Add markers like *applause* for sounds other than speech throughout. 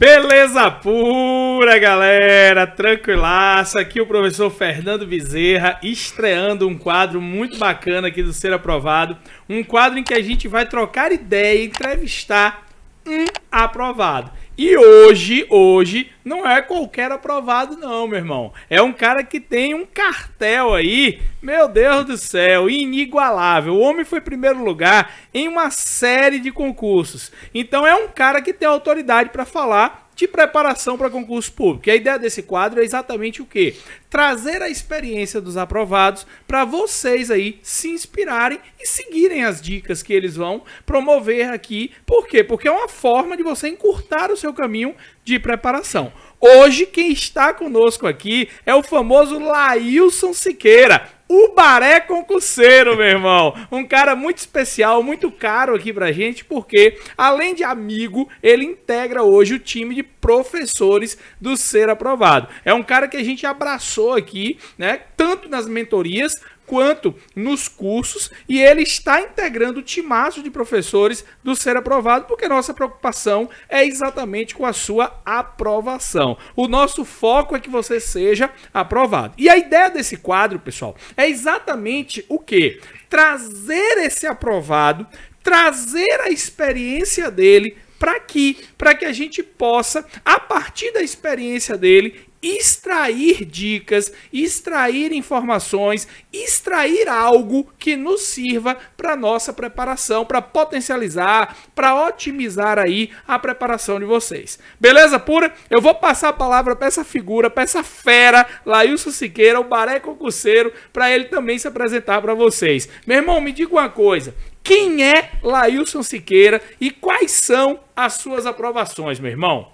Beleza pura, galera! Tranquilaça! Aqui o professor Fernando Bezerra estreando um quadro muito bacana aqui do Ser Aprovado. Um quadro em que a gente vai trocar ideia, entrevistar um aprovado. E hoje, hoje, não é qualquer aprovado, não, meu irmão. É um cara que tem um cartel aí, meu Deus do céu, inigualável. O homem foi primeiro lugar em uma série de concursos. Então é um cara que tem autoridade para falar de preparação para concurso público. E a ideia desse quadro é exatamente o quê? Trazer a experiência dos aprovados para vocês aí se inspirarem e seguirem as dicas que eles vão promover aqui. Por quê? Porque é uma forma de você encurtar o seu caminho de preparação. Hoje, quem está conosco aqui é o famoso Lailson Siqueira. O Baré Concurseiro, meu irmão. Um cara muito especial, muito caro aqui pra gente, porque além de amigo, ele integra hoje o time de professores do Ser Aprovado. É um cara que a gente abraçou aqui, né? Tanto nas mentorias quanto nos cursos e ele está integrando o timaço de professores do Ser Aprovado, porque nossa preocupação é exatamente com a sua aprovação. O nosso foco é que você seja aprovado. E a ideia desse quadro, pessoal, é exatamente o que? Trazer esse aprovado, trazer a experiência dele para que para que a gente possa a partir da experiência dele extrair dicas, extrair informações, extrair algo que nos sirva para nossa preparação, para potencializar, para otimizar aí a preparação de vocês. Beleza pura? Eu vou passar a palavra para essa figura, para essa fera, Lailson Siqueira, o baré concurseiro, para ele também se apresentar para vocês. Meu irmão, me diga uma coisa, quem é Lailson Siqueira e quais são as suas aprovações, meu irmão?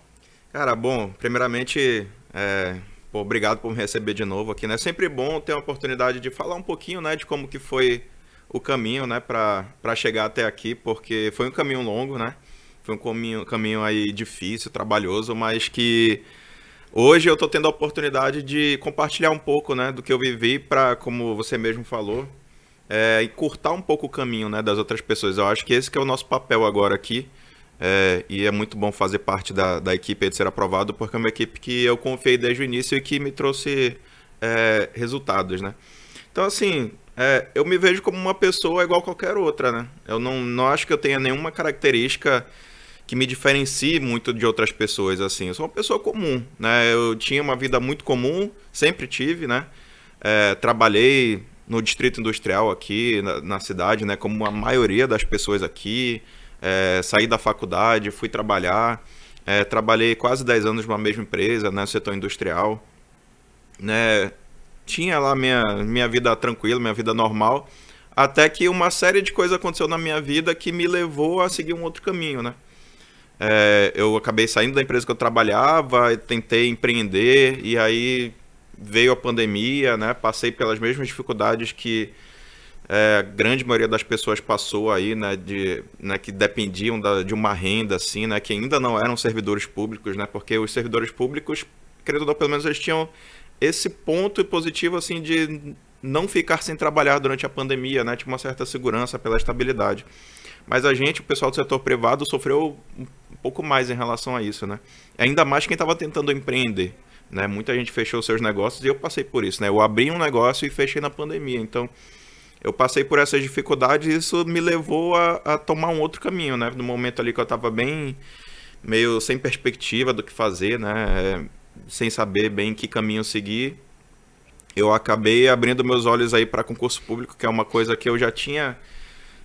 Cara, bom, primeiramente é, pô, obrigado por me receber de novo aqui, né? É sempre bom ter a oportunidade de falar um pouquinho, né, de como que foi o caminho, né, para chegar até aqui, porque foi um caminho longo, né? Foi um caminho, caminho aí difícil, trabalhoso, mas que hoje eu estou tendo a oportunidade de compartilhar um pouco, né, do que eu vivi para, como você mesmo falou, é, encurtar um pouco o caminho, né, das outras pessoas. Eu acho que esse que é o nosso papel agora aqui, é, e é muito bom fazer parte da, da equipe de ser aprovado, porque é uma equipe que eu confiei desde o início e que me trouxe é, resultados, né? Então, assim, é, eu me vejo como uma pessoa igual qualquer outra, né? Eu não, não acho que eu tenha nenhuma característica que me diferencie muito de outras pessoas, assim. Eu sou uma pessoa comum, né? Eu tinha uma vida muito comum, sempre tive, né? É, trabalhei no distrito industrial aqui, na, na cidade, né? Como a maioria das pessoas aqui, é, saí da faculdade, fui trabalhar, é, trabalhei quase 10 anos numa mesma empresa, né, no setor industrial, né, tinha lá minha, minha vida tranquila, minha vida normal, até que uma série de coisas aconteceu na minha vida que me levou a seguir um outro caminho, né. É, eu acabei saindo da empresa que eu trabalhava, tentei empreender e aí veio a pandemia, né? Passei pelas mesmas dificuldades que é, a grande maioria das pessoas passou aí, né, de, né, que dependiam da, de uma renda, assim, né, que ainda não eram servidores públicos, né, porque os servidores públicos, credo ou não, pelo menos eles tinham esse ponto positivo, assim, de não ficar sem trabalhar durante a pandemia, né, tinha uma certa segurança pela estabilidade. Mas a gente, o pessoal do setor privado, sofreu um pouco mais em relação a isso, né. Ainda mais quem estava tentando empreender, né, muita gente fechou seus negócios e eu passei por isso, né, eu abri um negócio e fechei na pandemia, então eu passei por essas dificuldades e isso me levou a, a, tomar um outro caminho, né? No momento ali que eu estava bem, meio sem perspectiva do que fazer, né? É, sem saber bem que caminho seguir, eu acabei abrindo meus olhos aí para concurso público, que é uma coisa que eu já tinha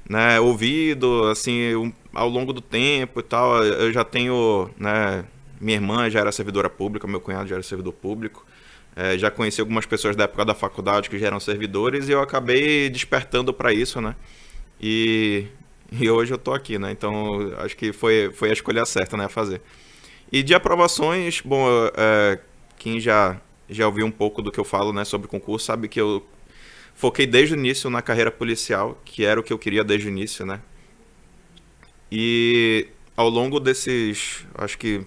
né, ouvido, assim, um, ao longo do tempo e tal. Eu já tenho, né? Minha irmã já era servidora pública, meu cunhado já era servidor público. É, já conheci algumas pessoas da época da faculdade que já eram servidores e eu acabei despertando para isso, né? E, e hoje eu tô aqui, né? Então acho que foi, foi a escolha certa, né? A fazer. E de aprovações, bom, é, quem já, já ouviu um pouco do que eu falo, né? Sobre concurso, sabe que eu foquei desde o início na carreira policial, que era o que eu queria desde o início, né? E ao longo desses, acho que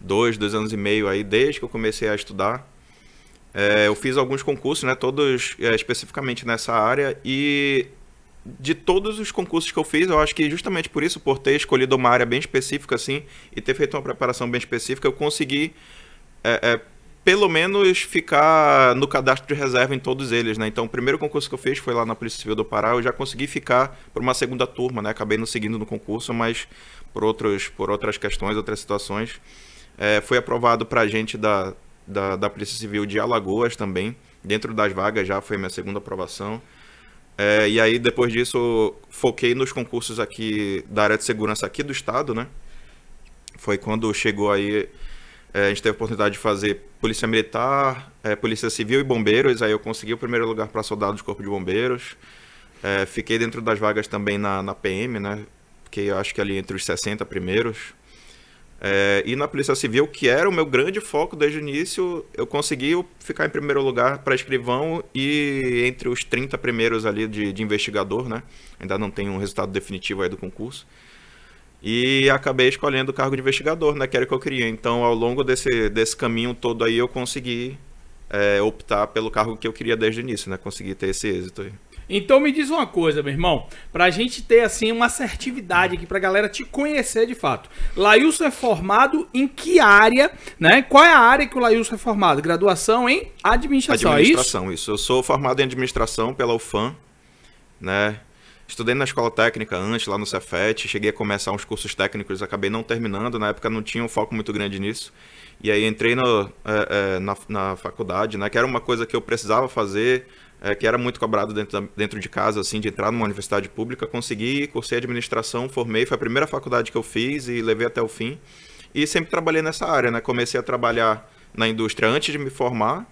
dois, dois anos e meio aí, desde que eu comecei a estudar, é, eu fiz alguns concursos, né, todos é, especificamente nessa área, e de todos os concursos que eu fiz, eu acho que justamente por isso, por ter escolhido uma área bem específica assim e ter feito uma preparação bem específica, eu consegui é, é, pelo menos ficar no cadastro de reserva em todos eles, né? Então, o primeiro concurso que eu fiz foi lá na Polícia Civil do Pará, eu já consegui ficar por uma segunda turma, né? Acabei não seguindo no concurso, mas por outros, por outras questões, outras situações, é, foi aprovado para a gente da da, da Polícia Civil de Alagoas também, dentro das vagas já foi minha segunda aprovação. É, e aí, depois disso, foquei nos concursos aqui da área de segurança aqui do estado, né? Foi quando chegou aí, é, a gente teve a oportunidade de fazer Polícia Militar, é, Polícia Civil e Bombeiros. Aí eu consegui o primeiro lugar para soldado do Corpo de Bombeiros. É, fiquei dentro das vagas também na, na PM, né? Fiquei, acho que ali entre os 60 primeiros. É, e na Polícia Civil, que era o meu grande foco desde o início, eu consegui ficar em primeiro lugar para escrivão e entre os 30 primeiros ali de, de investigador, né? Ainda não tenho um resultado definitivo aí do concurso. E acabei escolhendo o cargo de investigador, né? Que era o que eu queria. Então, ao longo desse, desse caminho todo aí, eu consegui é, optar pelo cargo que eu queria desde o início, né? Consegui ter esse êxito aí. Então me diz uma coisa, meu irmão, para a gente ter assim uma assertividade aqui para a galera te conhecer de fato. Lailson é formado em que área, né? Qual é a área que o Lailson é formado? Graduação em administração, administração é isso? isso? Eu sou formado em administração pela UFAM, né? Estudei na escola técnica antes, lá no Cefet, cheguei a começar uns cursos técnicos, acabei não terminando, na época não tinha um foco muito grande nisso. E aí entrei no, é, é, na, na faculdade, né? Que era uma coisa que eu precisava fazer, é, que era muito cobrado dentro, da, dentro de casa, assim, de entrar numa universidade pública, consegui, cursei administração, formei, foi a primeira faculdade que eu fiz e levei até o fim. E sempre trabalhei nessa área, né? Comecei a trabalhar na indústria antes de me formar,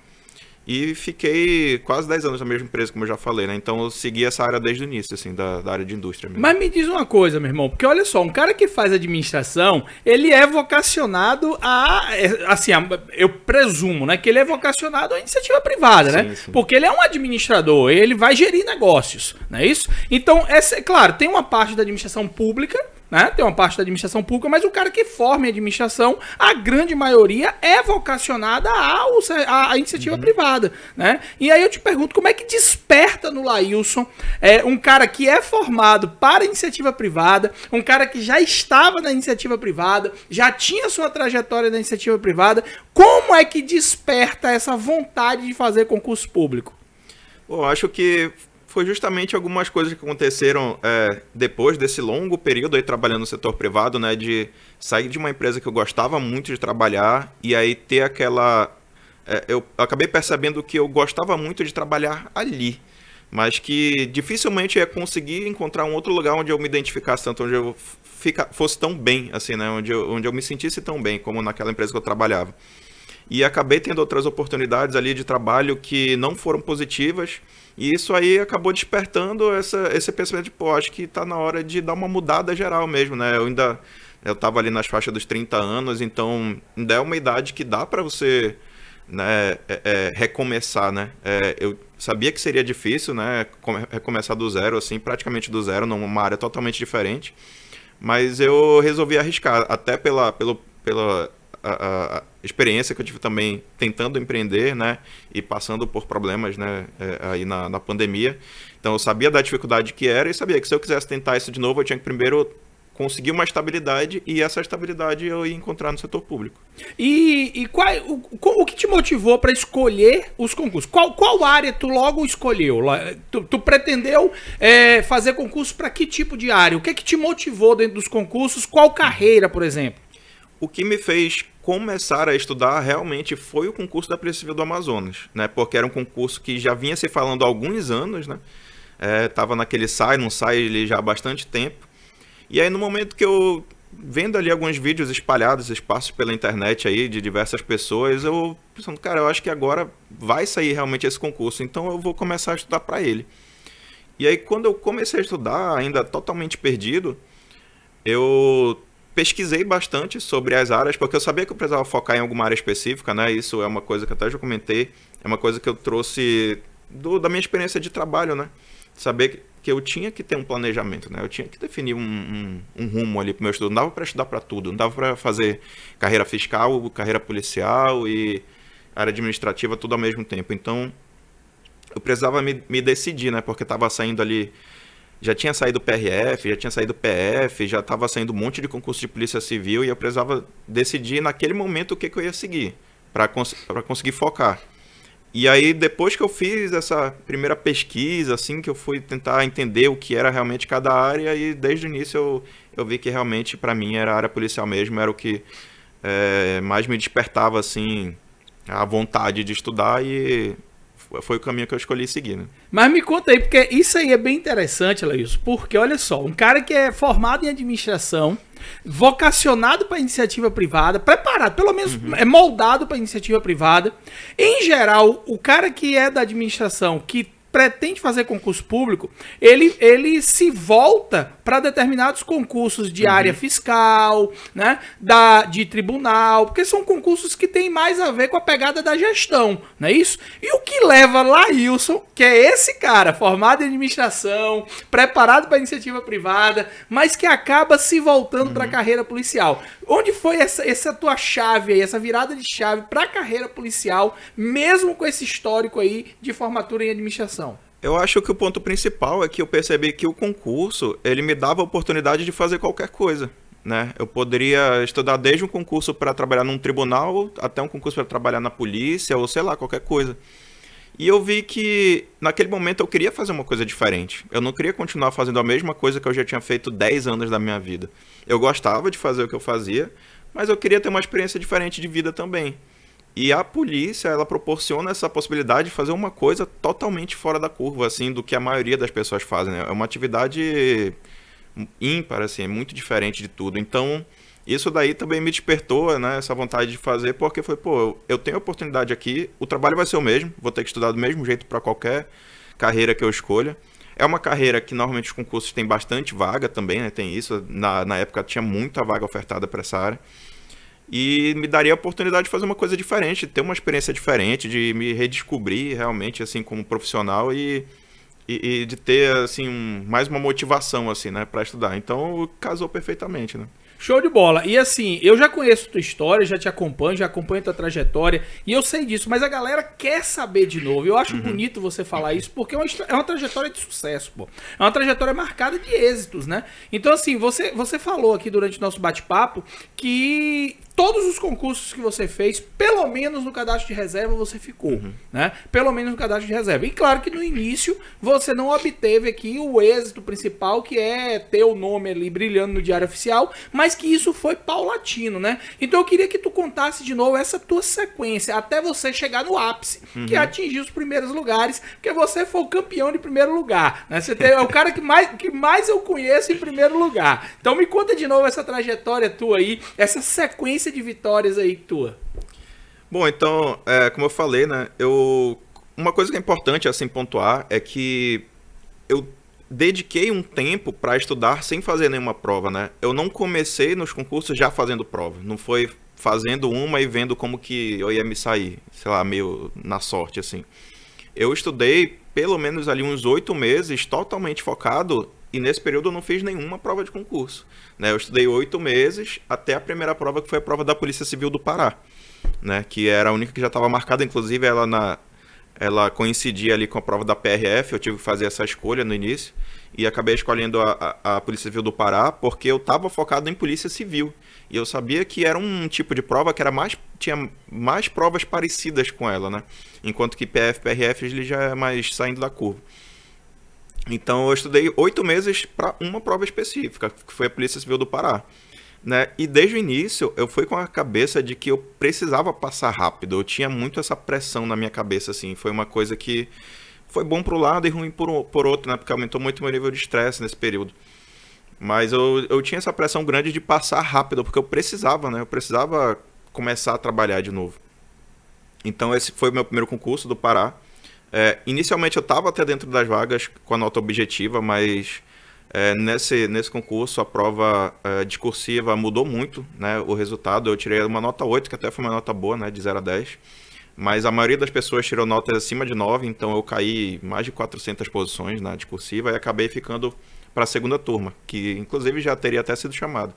e fiquei quase 10 anos na mesma empresa, como eu já falei, né? Então eu segui essa área desde o início, assim, da, da área de indústria. Mesmo. Mas me diz uma coisa, meu irmão, porque olha só, um cara que faz administração, ele é vocacionado a. É, assim, eu presumo, né? Que ele é vocacionado à iniciativa privada, né? sim, né? Sim. Porque ele é um administrador, ele vai gerir negócios, não é isso? Então, essa, é claro, tem uma parte da administração pública né? Tem uma parte da administração pública, mas o cara que forma a administração, a grande maioria é vocacionada à a, iniciativa uhum. privada, né? E aí eu te pergunto, como é que desperta no Laílson é, um cara que é formado para iniciativa privada, um cara que já estava na iniciativa privada, já tinha sua trajetória na iniciativa privada, como é que desperta essa vontade de fazer concurso público? Bom, acho que foi justamente algumas coisas que aconteceram é, depois desse longo período aí trabalhando no setor privado, né? De sair de uma empresa que eu gostava muito de trabalhar e aí ter aquela. É, eu acabei percebendo que eu gostava muito de trabalhar ali, mas que dificilmente ia conseguir encontrar um outro lugar onde eu me identificasse tanto, onde eu fica, fosse tão bem, assim, né? Onde eu, onde eu me sentisse tão bem como naquela empresa que eu trabalhava e acabei tendo outras oportunidades ali de trabalho que não foram positivas. E isso aí acabou despertando essa, esse pensamento de, pô, acho que está na hora de dar uma mudada geral mesmo, né? Eu ainda eu estava ali nas faixas dos 30 anos, então ainda é uma idade que dá para você né, é, é, recomeçar, né? É, eu sabia que seria difícil, né? Recomeçar do zero, assim, praticamente do zero, numa área totalmente diferente. Mas eu resolvi arriscar, até pela, pelo, pela a, a, experiência que eu tive também tentando empreender, né, e passando por problemas, né, é, aí na, na pandemia. Então eu sabia da dificuldade que era e sabia que se eu quisesse tentar isso de novo, eu tinha que primeiro conseguir uma estabilidade e essa estabilidade eu ia encontrar no setor público. E, e qual, o, o que te motivou para escolher os concursos? Qual, qual área tu logo escolheu? Tu, tu pretendeu é, fazer concurso para que tipo de área? O que é que te motivou dentro dos concursos? Qual carreira, por exemplo? O que me fez começar a estudar realmente foi o concurso da Prefeitura do Amazonas, né? Porque era um concurso que já vinha se falando há alguns anos, né? É, tava naquele sai, não sai ele já há bastante tempo. E aí no momento que eu vendo ali alguns vídeos espalhados, espaços pela internet aí de diversas pessoas, eu pensando, cara, eu acho que agora vai sair realmente esse concurso, então eu vou começar a estudar para ele. E aí quando eu comecei a estudar, ainda totalmente perdido, eu pesquisei bastante sobre as áreas, porque eu sabia que eu precisava focar em alguma área específica, né? Isso é uma coisa que até já comentei, é uma coisa que eu trouxe do, da minha experiência de trabalho, né? Saber que eu tinha que ter um planejamento, né? Eu tinha que definir um, um, um rumo ali para o meu estudo. Não dava para estudar para tudo, não dava para fazer carreira fiscal, carreira policial e área administrativa tudo ao mesmo tempo. Então, eu precisava me, me decidir, né? Porque estava saindo ali já tinha saído PRF, já tinha saído PF, já estava saindo um monte de concurso de polícia civil e eu precisava decidir naquele momento o que, que eu ia seguir para cons conseguir focar. E aí, depois que eu fiz essa primeira pesquisa, assim, que eu fui tentar entender o que era realmente cada área, e desde o início eu, eu vi que realmente, para mim, era a área policial mesmo, era o que é, mais me despertava, assim, a vontade de estudar e foi o caminho que eu escolhi seguir, né? Mas me conta aí, porque isso aí é bem interessante, Laís, porque olha só, um cara que é formado em administração, vocacionado para iniciativa privada, preparado, pelo menos uhum. é moldado para iniciativa privada. Em geral, o cara que é da administração, que pretende fazer concurso público, ele, ele se volta para determinados concursos de uhum. área fiscal, né, da, de tribunal, porque são concursos que têm mais a ver com a pegada da gestão, não é isso? E o que leva Wilson, que é esse cara formado em administração, preparado para iniciativa privada, mas que acaba se voltando uhum. para a carreira policial. Onde foi essa, essa tua chave aí, essa virada de chave para a carreira policial, mesmo com esse histórico aí de formatura em administração? Eu acho que o ponto principal é que eu percebi que o concurso, ele me dava a oportunidade de fazer qualquer coisa. Né? Eu poderia estudar desde um concurso para trabalhar num tribunal até um concurso para trabalhar na polícia ou sei lá, qualquer coisa. E eu vi que naquele momento eu queria fazer uma coisa diferente. Eu não queria continuar fazendo a mesma coisa que eu já tinha feito 10 anos da minha vida. Eu gostava de fazer o que eu fazia, mas eu queria ter uma experiência diferente de vida também. E a polícia, ela proporciona essa possibilidade de fazer uma coisa totalmente fora da curva, assim, do que a maioria das pessoas fazem. Né? É uma atividade ímpar, assim, é muito diferente de tudo. Então, isso daí também me despertou, né, essa vontade de fazer, porque foi, pô, eu tenho oportunidade aqui, o trabalho vai ser o mesmo, vou ter que estudar do mesmo jeito para qualquer carreira que eu escolha. É uma carreira que normalmente os concursos têm bastante vaga também, né? Tem isso. Na, na época tinha muita vaga ofertada para essa área. E me daria a oportunidade de fazer uma coisa diferente, ter uma experiência diferente, de me redescobrir realmente assim como profissional e e, e, de ter assim um, mais uma motivação assim, né, para estudar. Então casou perfeitamente, né? Show de bola. E assim, eu já conheço tua história, já te acompanho, já acompanho tua trajetória e eu sei disso, mas a galera quer saber de novo. Eu acho uhum. bonito você falar isso porque é uma, é uma, trajetória de sucesso, pô. É uma trajetória marcada de êxitos, né? Então assim, você você falou aqui durante o nosso bate-papo que todos os concursos que você fez, pelo menos no cadastro de reserva você ficou, uhum. né? Pelo menos no cadastro de reserva. E claro que no início você não obteve aqui o êxito principal, que é ter o nome ali brilhando no diário oficial, mas que isso foi paulatino, né? Então eu queria que tu contasse de novo essa tua sequência, até você chegar no ápice, uhum. que é atingir os primeiros lugares, porque você foi o campeão de primeiro lugar, né? Você é o cara que mais, que mais eu conheço em primeiro lugar. Então me conta de novo essa trajetória tua aí, essa sequência sequência de vitórias aí tua. Bom, então, é, como eu falei, né? Eu, uma coisa que é importante assim pontuar é que eu dediquei um tempo para estudar sem fazer nenhuma prova, né? Eu não comecei nos concursos já fazendo prova. Não foi fazendo uma e vendo como que eu ia me sair, sei lá, meio na sorte assim. Eu estudei pelo menos ali uns oito meses totalmente focado e nesse período eu não fiz nenhuma prova de concurso. Né? Eu estudei oito meses até a primeira prova, que foi a prova da Polícia Civil do Pará. Né? Que era a única que já estava marcada, inclusive ela, na, ela coincidia ali com a prova da PRF. Eu tive que fazer essa escolha no início. E acabei escolhendo a, a, a Polícia Civil do Pará porque eu estava focado em Polícia Civil. E eu sabia que era um tipo de prova que era mais, tinha mais provas parecidas com ela. Né? Enquanto que PF, PRF ele já é mais saindo da curva. Então eu estudei oito meses para uma prova específica, que foi a Polícia Civil do Pará. Né? E desde o início eu fui com a cabeça de que eu precisava passar rápido. Eu tinha muito essa pressão na minha cabeça, assim. Foi uma coisa que foi bom para um lado e ruim por, por outro, né? Porque aumentou muito meu nível de estresse nesse período. Mas eu, eu tinha essa pressão grande de passar rápido, porque eu precisava, né? Eu precisava começar a trabalhar de novo. Então esse foi o meu primeiro concurso do Pará. É, inicialmente eu estava até dentro das vagas com a nota objetiva, mas é, nesse, nesse concurso a prova é, discursiva mudou muito né, o resultado. Eu tirei uma nota 8, que até foi uma nota boa, né, de 0 a 10. Mas a maioria das pessoas tirou notas acima de 9, então eu caí mais de 400 posições na discursiva e acabei ficando para a segunda turma, que inclusive já teria até sido chamado.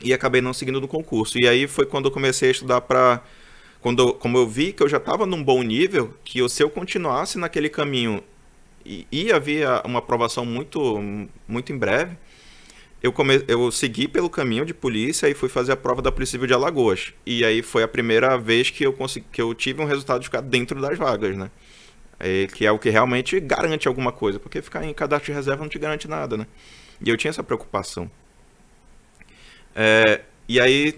E acabei não seguindo no concurso. E aí foi quando eu comecei a estudar para quando, como eu vi que eu já estava num bom nível, que eu, se eu continuasse naquele caminho e, ia havia uma aprovação muito, muito em breve, eu, come... eu segui pelo caminho de polícia e fui fazer a prova da Polícia Civil de Alagoas. E aí foi a primeira vez que eu, consegui... que eu tive um resultado de ficar dentro das vagas, né? É, que é o que realmente garante alguma coisa, porque ficar em cadastro de reserva não te garante nada, né? E eu tinha essa preocupação. É, e aí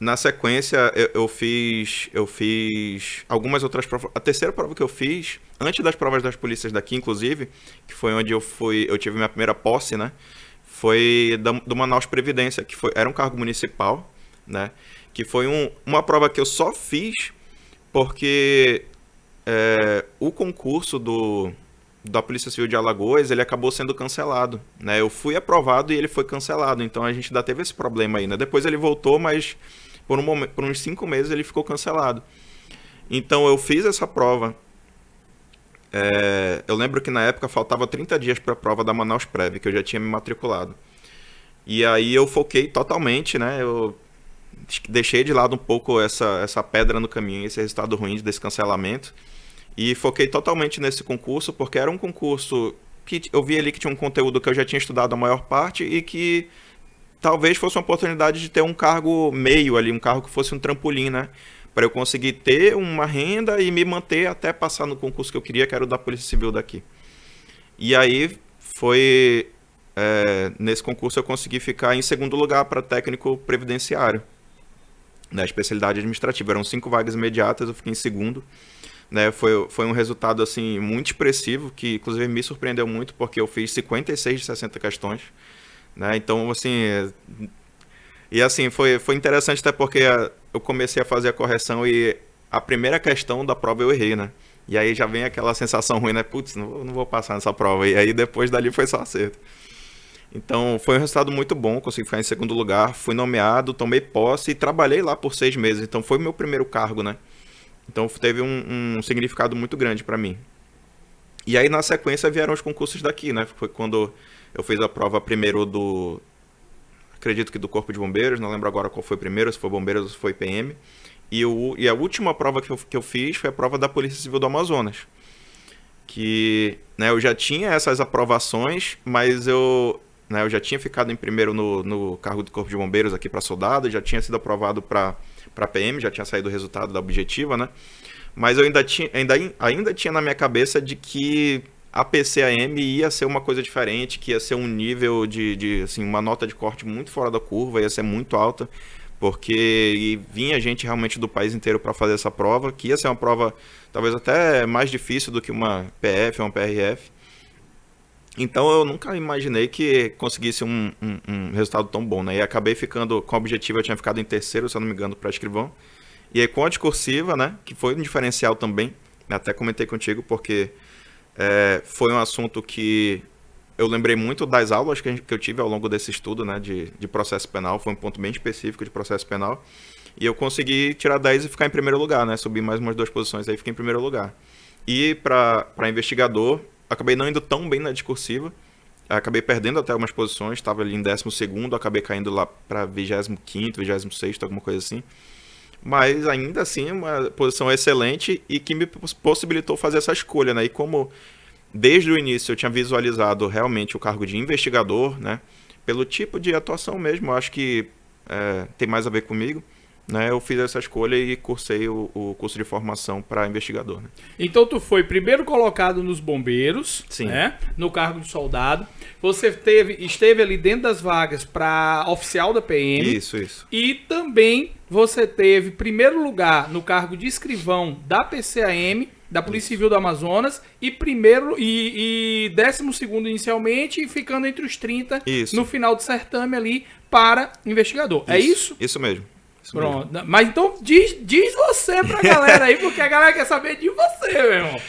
na sequência, eu, eu, fiz eu fiz algumas outras provas. A terceira prova que eu fiz, antes das provas das polícias daqui, inclusive, que foi onde eu fui, eu tive minha primeira posse, né? Foi da, do Manaus Previdência, que foi, era um cargo municipal, né? Que foi um, uma prova que eu só fiz porque é, o concurso do, da Polícia Civil de Alagoas, ele acabou sendo cancelado, né? Eu fui aprovado e ele foi cancelado, então a gente ainda teve esse problema aí, né? Depois ele voltou, mas por, um momento, por uns cinco meses ele ficou cancelado. Então eu fiz essa prova. É, eu lembro que na época faltava 30 dias para a prova da Manaus Prev, que eu já tinha me matriculado. E aí eu foquei totalmente, né? Eu deixei de lado um pouco essa, essa pedra no caminho, esse resultado ruim desse cancelamento. E foquei totalmente nesse concurso, porque era um concurso que eu vi ali que tinha um conteúdo que eu já tinha estudado a maior parte e que talvez fosse uma oportunidade de ter um cargo meio ali, um cargo que fosse um trampolim, né? Para eu conseguir ter uma renda e me manter até passar no concurso que eu queria, que era o da Polícia Civil daqui. E aí foi. É, nesse concurso eu consegui ficar em segundo lugar para técnico previdenciário, na né? especialidade administrativa. Eram cinco vagas imediatas, eu fiquei em segundo. Né, foi, foi um resultado assim muito expressivo, que inclusive me surpreendeu muito, porque eu fiz 56 de 60 questões. Né? Então, assim. E assim, foi, foi interessante até porque eu comecei a fazer a correção e a primeira questão da prova eu errei, né? E aí já vem aquela sensação ruim, né? Putz, não, não vou passar nessa prova. E aí depois dali foi só acerto. Então foi um resultado muito bom, consegui ficar em segundo lugar, fui nomeado, tomei posse e trabalhei lá por seis meses. Então foi meu primeiro cargo, né? Então teve um, um significado muito grande para mim. E aí na sequência vieram os concursos daqui, né? Foi quando eu fiz a prova primeiro do. Acredito que do Corpo de Bombeiros, não lembro agora qual foi primeiro, se foi Bombeiros ou se foi PM. E, o, e a última prova que eu, que eu fiz foi a prova da Polícia Civil do Amazonas. Que né, eu já tinha essas aprovações, mas eu, né, eu já tinha ficado em primeiro no, no cargo do Corpo de Bombeiros aqui para soldado, já tinha sido aprovado para PM, já tinha saído o resultado da objetiva, né? Mas eu ainda tinha, ainda, ainda tinha na minha cabeça de que a PCAM ia ser uma coisa diferente, que ia ser um nível de, de assim, uma nota de corte muito fora da curva, ia ser muito alta, porque vinha gente realmente do país inteiro para fazer essa prova, que ia ser uma prova talvez até mais difícil do que uma PF ou uma PRF. Então eu nunca imaginei que conseguisse um, um, um resultado tão bom, né? E acabei ficando, com o objetivo eu tinha ficado em terceiro, se eu não me engano, para escrivão. E aí com a discursiva, né, que foi um diferencial também, né, até comentei contigo, porque é, foi um assunto que eu lembrei muito das aulas que, gente, que eu tive ao longo desse estudo né, de, de, processo penal, foi um ponto bem específico de processo penal, e eu consegui tirar 10 e ficar em primeiro lugar, né, subir mais umas duas posições, aí fiquei em primeiro lugar. E para investigador, acabei não indo tão bem na discursiva, acabei perdendo até algumas posições, estava ali em 12 segundo, acabei caindo lá para 25º, 26º, alguma coisa assim mas ainda assim é uma posição excelente e que me possibilitou fazer essa escolha, né? E como desde o início eu tinha visualizado realmente o cargo de investigador, né? Pelo tipo de atuação mesmo, acho que é, tem mais a ver comigo. Né, eu fiz essa escolha e cursei o, o curso de formação para investigador. Né? Então tu foi primeiro colocado nos bombeiros, Sim. Né, no cargo de soldado. Você teve, esteve ali dentro das vagas para oficial da PM. Isso, isso. E também você teve primeiro lugar no cargo de escrivão da PCAM, da Polícia Civil do Amazonas, e primeiro e, e décimo segundo inicialmente, e ficando entre os 30 isso. no final do certame ali para investigador. É isso, é isso? Isso mesmo. Isso Pronto. Mesmo. Mas então diz, diz você pra *laughs* galera aí, porque a galera quer saber de você, meu irmão.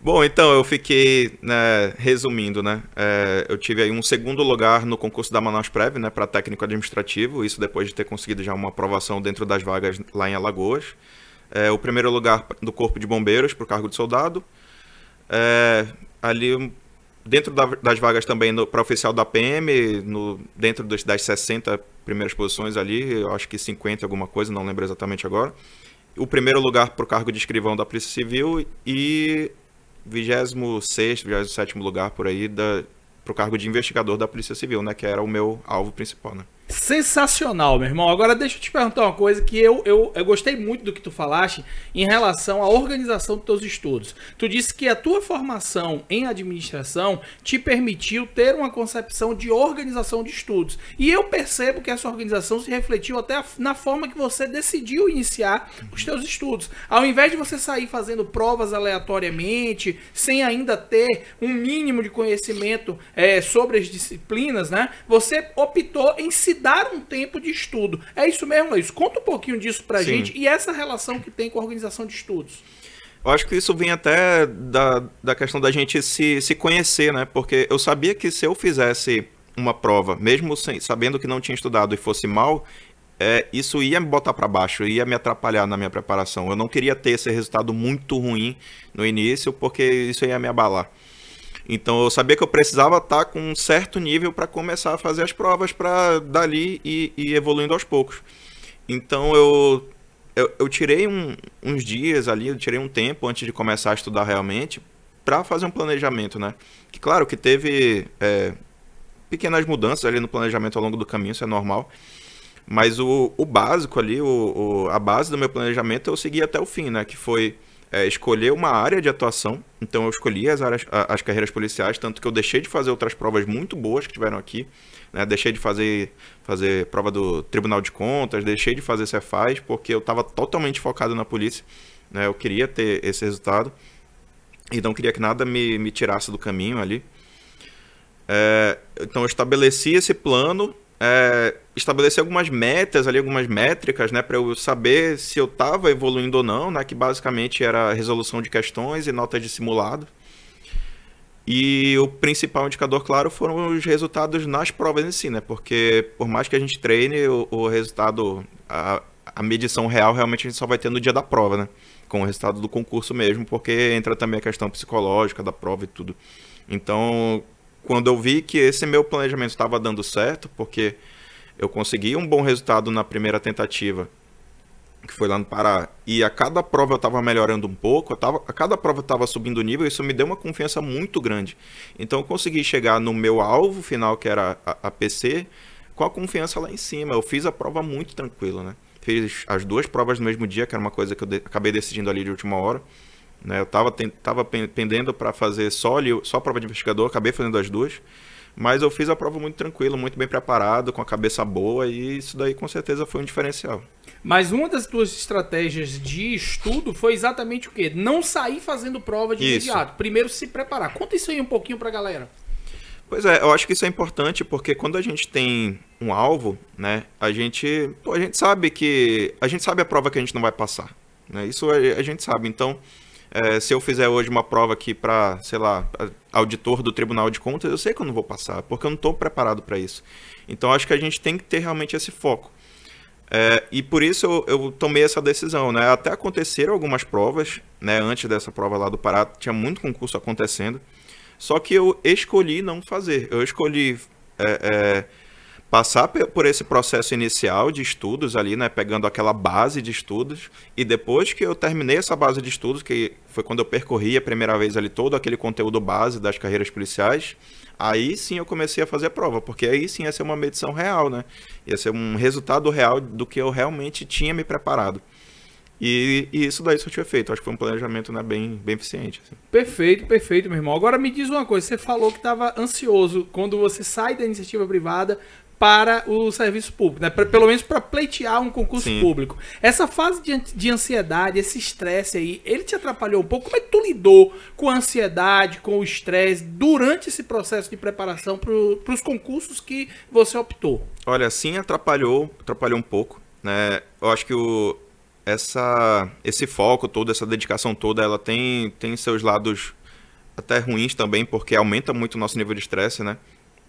Bom, então eu fiquei, né, resumindo, né? É, eu tive aí um segundo lugar no concurso da Manaus Prev, né, para técnico administrativo, isso depois de ter conseguido já uma aprovação dentro das vagas lá em Alagoas. É, o primeiro lugar do Corpo de Bombeiros para o cargo de soldado. É, ali, dentro da, das vagas também para oficial da PM, no, dentro dos, das 60 primeiras posições ali, eu acho que 50 alguma coisa, não lembro exatamente agora. O primeiro lugar para o cargo de escrivão da Polícia Civil e 26, 27 lugar por aí da, pro cargo de investigador da Polícia Civil, né? Que era o meu alvo principal, né? Sensacional, meu irmão. Agora deixa eu te perguntar uma coisa que eu, eu, eu, gostei muito do que tu falaste em relação à organização dos teus estudos. Tu disse que a tua formação em administração te permitiu ter uma concepção de organização de estudos. E eu percebo que essa organização se refletiu até na forma que você decidiu iniciar os teus estudos. Ao invés de você sair fazendo provas aleatoriamente, sem ainda ter um mínimo de conhecimento é, sobre as disciplinas, né? Você optou em se dar um tempo de estudo. É isso mesmo, Luiz? Conta um pouquinho disso para gente e essa relação que tem com a organização de estudos. Eu acho que isso vem até da, da questão da gente se, se conhecer, né? Porque eu sabia que se eu fizesse uma prova, mesmo sem, sabendo que não tinha estudado e fosse mal, é, isso ia me botar para baixo, ia me atrapalhar na minha preparação. Eu não queria ter esse resultado muito ruim no início, porque isso ia me abalar. Então eu sabia que eu precisava estar tá com um certo nível para começar a fazer as provas para dali e, evoluindo aos poucos. Então eu eu, eu tirei um, uns dias ali, eu tirei um tempo antes de começar a estudar realmente para fazer um planejamento, né? Que claro que teve é, pequenas mudanças ali no planejamento ao longo do caminho, isso é normal. Mas o, o básico ali, o, o, a base do meu planejamento eu segui até o fim, né? Que foi é, escolher uma área de atuação. Então eu escolhi as, áreas, as carreiras policiais, tanto que eu deixei de fazer outras provas muito boas que tiveram aqui. Né? Deixei de fazer, fazer prova do Tribunal de Contas, deixei de fazer Cefaz, porque eu estava totalmente focado na polícia. Né? Eu queria ter esse resultado. E não queria que nada me, me tirasse do caminho ali. É, então eu estabeleci esse plano é, estabelecer algumas metas ali, algumas métricas, né, para eu saber se eu estava evoluindo ou não, né, que basicamente era resolução de questões e notas de simulado. E o principal indicador, claro, foram os resultados nas provas em si, né, porque por mais que a gente treine, o, o resultado, a, a medição real realmente a gente só vai ter no dia da prova, né, com o resultado do concurso mesmo, porque entra também a questão psicológica da prova e tudo. Então, quando eu vi que esse meu planejamento estava dando certo, porque eu consegui um bom resultado na primeira tentativa, que foi lá no Pará, e a cada prova eu estava melhorando um pouco, tava, a cada prova eu estava subindo o nível, isso me deu uma confiança muito grande. Então eu consegui chegar no meu alvo final, que era a, a PC, com a confiança lá em cima. Eu fiz a prova muito tranquilo, né? Fiz as duas provas no mesmo dia, que era uma coisa que eu de acabei decidindo ali de última hora. Né? Eu estava tava pendendo para fazer só, só prova de investigador, acabei fazendo as duas. Mas eu fiz a prova muito tranquilo, muito bem preparado, com a cabeça boa, e isso daí com certeza foi um diferencial. Mas uma das tuas estratégias de estudo foi exatamente o quê? Não sair fazendo prova de isso. imediato. Primeiro se preparar. Conta isso aí um pouquinho para a galera. Pois é, eu acho que isso é importante porque quando a gente tem um alvo, né, a gente, pô, a gente sabe que a gente sabe a prova que a gente não vai passar, né? Isso a, a gente sabe. Então, é, se eu fizer hoje uma prova aqui para, sei lá, auditor do Tribunal de Contas, eu sei que eu não vou passar, porque eu não estou preparado para isso. Então acho que a gente tem que ter realmente esse foco. É, e por isso eu, eu, tomei essa decisão, né? Até aconteceram algumas provas, né? Antes dessa prova lá do Pará, tinha muito concurso acontecendo. Só que eu escolhi não fazer. Eu escolhi é, é passar por esse processo inicial de estudos ali, né, pegando aquela base de estudos, e depois que eu terminei essa base de estudos, que foi quando eu percorri a primeira vez ali todo aquele conteúdo base das carreiras policiais, aí sim eu comecei a fazer a prova, porque aí sim ia ser uma medição real, né? Ia ser um resultado real do que eu realmente tinha me preparado. E, e isso daí tinha feito. Acho que foi um planejamento né, bem, bem eficiente. Assim. Perfeito, perfeito, meu irmão. Agora me diz uma coisa: você falou que estava ansioso quando você sai da iniciativa privada para o serviço público, né? Pra, pelo menos para pleitear um concurso Sim. público. Essa fase de, de ansiedade, esse estresse aí, ele te atrapalhou um pouco? Como é que tu lidou com a ansiedade, com o estresse durante esse processo de preparação para os concursos que você optou? Olha, sim, atrapalhou, atrapalhou um pouco, né? Eu acho que o, essa, esse foco todo, essa dedicação toda, ela tem, tem seus lados até ruins também, porque aumenta muito o nosso nível de estresse, né?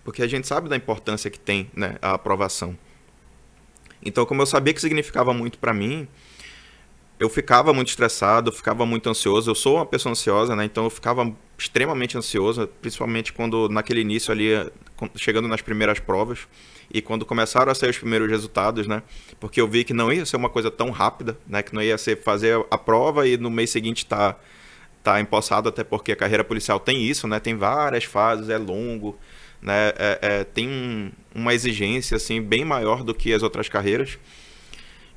porque a gente sabe da importância que tem né, a aprovação. Então, como eu sabia que significava muito para mim, eu ficava muito estressado, ficava muito ansioso. Eu sou uma pessoa ansiosa, né? Então eu ficava extremamente ansioso, principalmente quando naquele início ali, chegando nas primeiras provas e quando começaram a sair os primeiros resultados, né? Porque eu vi que não ia ser uma coisa tão rápida, né? Que não ia ser fazer a prova e no mês seguinte tá tá empossado, até porque a carreira policial tem isso, né? Tem várias fases, é longo né, é, é, tem um, uma exigência assim bem maior do que as outras carreiras.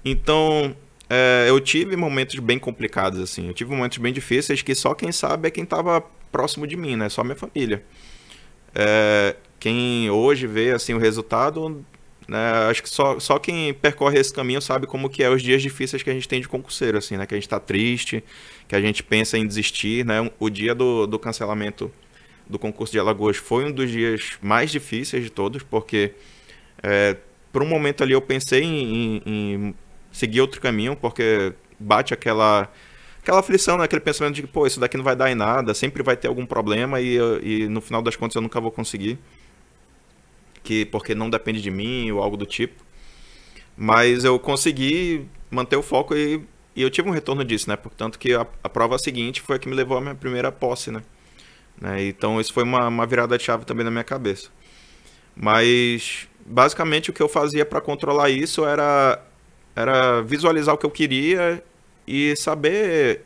Então é, eu tive momentos bem complicados assim, eu tive momentos bem difíceis que só quem sabe é quem estava próximo de mim, né? Só minha família. É, quem hoje vê assim o resultado, né, acho que só, só quem percorre esse caminho sabe como que é os dias difíceis que a gente tem de concurseiro, assim, né? Que a gente está triste, que a gente pensa em desistir, né? O dia do, do cancelamento do concurso de Alagoas foi um dos dias mais difíceis de todos, porque é, por um momento ali eu pensei em, em, em, seguir outro caminho, porque bate aquela aquela aflição, né? aquele pensamento de que, pô, isso daqui não vai dar em nada, sempre vai ter algum problema e, e no final das contas eu nunca vou conseguir, que porque não depende de mim ou algo do tipo. Mas eu consegui manter o foco e, e eu tive um retorno disso, né? Portanto que a, a prova seguinte foi a que me levou à minha primeira posse, né? Né? Então, isso foi uma, uma virada de chave também na minha cabeça. Mas, basicamente, o que eu fazia para controlar isso era, era visualizar o que eu queria e saber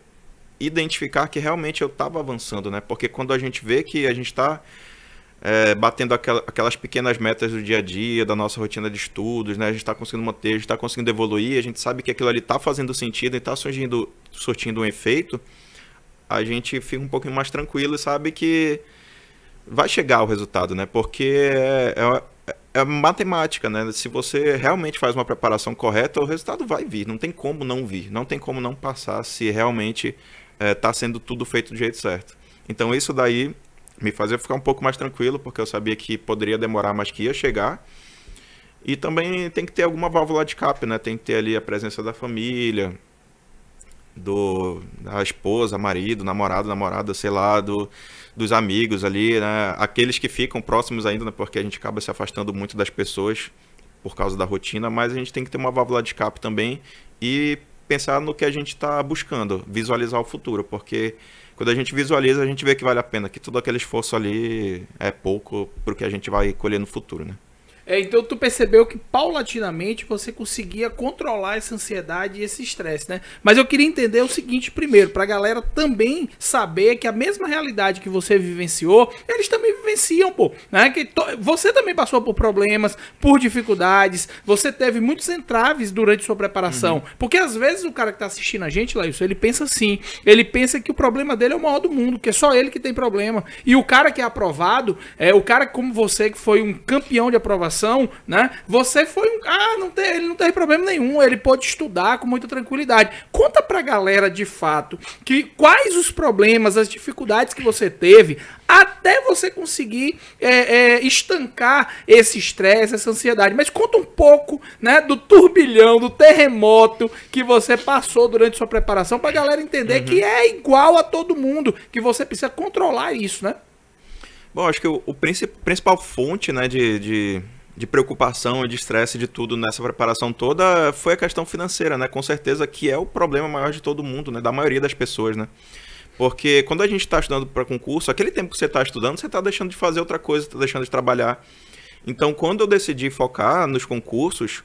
identificar que realmente eu estava avançando, né? Porque quando a gente vê que a gente está é, batendo aquel, aquelas pequenas metas do dia a dia, da nossa rotina de estudos, né? A gente está conseguindo manter, a gente está conseguindo evoluir, a gente sabe que aquilo ali está fazendo sentido e está surgindo, surtindo um efeito, a gente fica um pouquinho mais tranquilo e sabe que vai chegar o resultado, né? Porque é, é, é, matemática, né? Se você realmente faz uma preparação correta, o resultado vai vir. Não tem como não vir, não tem como não passar se realmente está é, tá sendo tudo feito do jeito certo. Então isso daí me fazia ficar um pouco mais tranquilo, porque eu sabia que poderia demorar, mas que ia chegar. E também tem que ter alguma válvula de cap, né? Tem que ter ali a presença da família, do a esposa, marido, namorado, namorada, sei lá, do, dos amigos ali, né? Aqueles que ficam próximos ainda, né? porque a gente acaba se afastando muito das pessoas por causa da rotina, mas a gente tem que ter uma válvula de escape também e pensar no que a gente está buscando, visualizar o futuro, porque quando a gente visualiza, a gente vê que vale a pena, que todo aquele esforço ali é pouco para o que a gente vai colher no futuro, né? É, então tu percebeu que paulatinamente você conseguia controlar essa ansiedade e esse estresse, né? Mas eu queria entender o seguinte primeiro, para a galera também saber que a mesma realidade que você vivenciou, eles também vivenciam, pô, né? Que to... você também passou por problemas, por dificuldades, você teve muitos entraves durante sua preparação. Uhum. Porque às vezes o cara que tá assistindo a gente, isso, ele pensa assim, ele pensa que o problema dele é o maior do mundo, que é só ele que tem problema. E o cara que é aprovado, é o cara como você que foi um campeão de aprovação né? Você foi um. Ah, não tem ele não teve problema nenhum, ele pôde estudar com muita tranquilidade. Conta pra galera de fato que quais os problemas, as dificuldades que você teve até você conseguir é, é, estancar esse estresse, essa ansiedade. Mas conta um pouco, né, do turbilhão, do terremoto que você passou durante sua preparação pra galera entender uhum. que é igual a todo mundo, que você precisa controlar isso, né? Bom, acho que o, o principal, principal fonte né, de, de, de preocupação, e de estresse, de tudo nessa preparação toda foi a questão financeira, né? Com certeza que é o problema maior de todo mundo, né? Da maioria das pessoas, né? Porque quando a gente está estudando para concurso, aquele tempo que você está estudando, você está deixando de fazer outra coisa, está deixando de trabalhar. Então, quando eu decidi focar nos concursos,